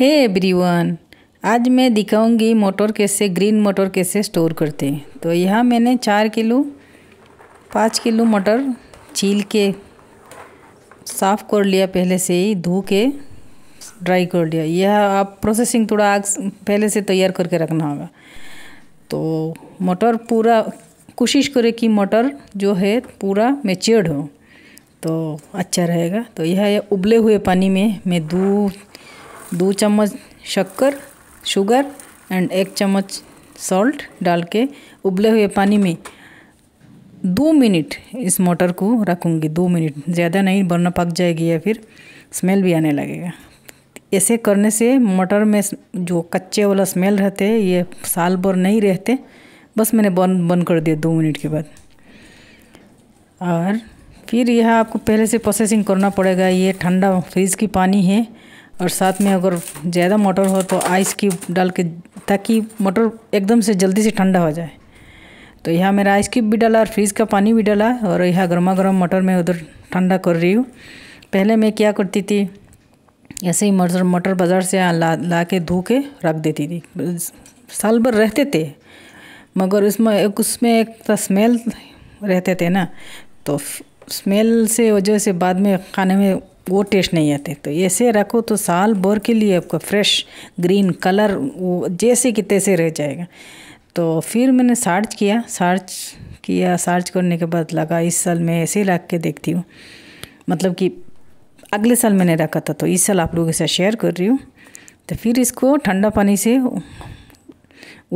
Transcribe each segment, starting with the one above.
हे every everyone आज मैं दिखाऊंगी मोटर कैसे ग्रीन मोटर कैसे स्टोर करते हैं तो यहाँ मैंने चार किलो पाँच किलो मटर छील के साफ़ कर लिया पहले से ही धो के ड्राई कर लिया यह आप प्रोसेसिंग थोड़ा आग पहले से तैयार करके रखना होगा तो मटर पूरा कोशिश करें कि मटर जो है पूरा मेच्योर्ड हो तो अच्छा रहेगा तो यह उबले हुए पानी में मैं दो दो चम्मच शक्कर शुगर एंड एक चम्मच सॉल्ट डाल के उबले हुए पानी में दो मिनट इस मोटर को रखूँगी दो मिनट ज़्यादा नहीं वरना पक जाएगी या फिर स्मेल भी आने लगेगा ऐसे करने से मटर में जो कच्चे वाला स्मेल रहते हैं ये साल भर नहीं रहते बस मैंने बंद बंद कर दिया दो मिनट के बाद और फिर यह आपको पहले से प्रोसेसिंग करना पड़ेगा ये ठंडा फ्रिज की पानी है और साथ में अगर ज़्यादा मटर हो तो आइस क्यूब डाल के ताकि मटर एकदम से जल्दी से ठंडा हो जाए तो यहाँ मेरा आइस क्यूब भी डाला और फ्रिज का पानी भी डाला और यहाँ गर्मा गर्म मटर में उधर ठंडा कर रही हूँ पहले मैं क्या करती थी ऐसे ही मटर मटर बाज़ार से ला ला के धो के रख देती थी साल भर रहते थे मगर उसमें एक उसमें एक स्मेल तो रहते थे ना तो स्मेल से वजह से बाद में खाने में वो टेस्ट नहीं आते तो ऐसे रखो तो साल भर के लिए आपको फ्रेश ग्रीन कलर वो जैसे कि तैसे रह जाएगा तो फिर मैंने सर्च किया सर्च किया सर्च करने के बाद लगा इस साल मैं ऐसे ही रख के देखती हूँ मतलब कि अगले साल मैंने रखा था तो इस साल आप लोगों के साथ शेयर कर रही हूँ तो फिर इसको ठंडा पानी से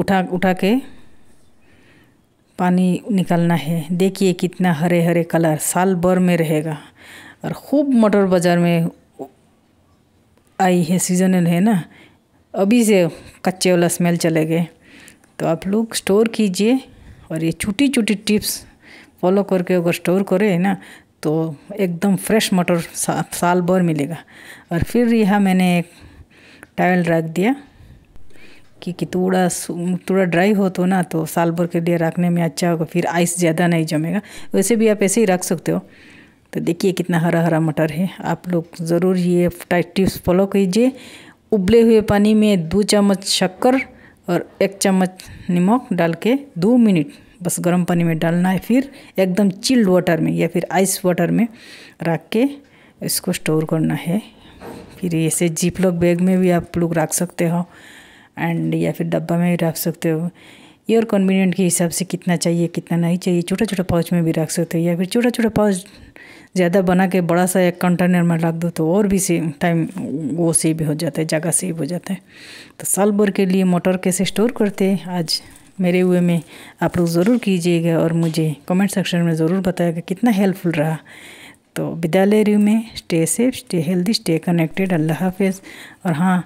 उठा उठा के पानी निकालना है देखिए कितना हरे हरे कलर साल भर में रहेगा और खूब मटर बाज़ार में आई है सीजनल है ना अभी से कच्चे वाला स्मेल चले गए तो आप लोग स्टोर कीजिए और ये छोटी छोटी टिप्स फॉलो करके अगर स्टोर करें ना तो एकदम फ्रेश मटर सा, साल भर मिलेगा और फिर यह मैंने एक टाइल रख दिया कि थोड़ा थोड़ा ड्राई हो तो ना तो साल भर के लिए रखने में अच्छा होगा फिर आइस ज़्यादा नहीं जमेगा वैसे भी आप ऐसे ही रख सकते हो तो देखिए कितना हरा हरा मटर है आप लोग ज़रूर ये टिप्स फॉलो कीजिए उबले हुए पानी में दो चम्मच शक्कर और एक चम्मच नमक डाल के दो मिनट बस गर्म पानी में डालना है फिर एकदम चिल्ड वाटर में या फिर आइस वाटर में रख के इसको स्टोर करना है फिर ऐसे जीप लॉक बैग में भी आप लोग रख सकते हो एंड या फिर डब्बा में भी रख सकते हो ये और कन्वीनियंट के हिसाब से कितना चाहिए कितना नहीं चाहिए छोटा छोटा पाउच में भी रख सकते हो या फिर छोटा छोटा पाउच ज़्यादा बना के बड़ा सा एक कंटेनर में रख दो तो और भी सेम टाइम वो सेव हो जाता है जगह सेव हो जाता है तो साल भर के लिए मोटर कैसे स्टोर करते हैं आज मेरे हुए में आप लोग ज़रूर कीजिएगा और मुझे कमेंट सेक्शन में ज़रूर बताएगा कितना हेल्पफुल रहा तो विद्यालय रिव्यू में stay safe stay healthy stay connected अल्लाह हाफिज़ और हाँ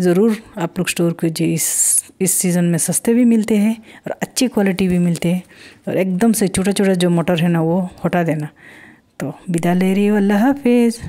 ज़रूर आप लोग स्टोर कीजिए इस इस सीज़न में सस्ते भी मिलते हैं और अच्छी क्वालिटी भी मिलते हैं और एकदम से छोटा छोटा जो मोटर है ना वो हटा देना तो विदा ले रही हूँ अल्लाह हाफिज़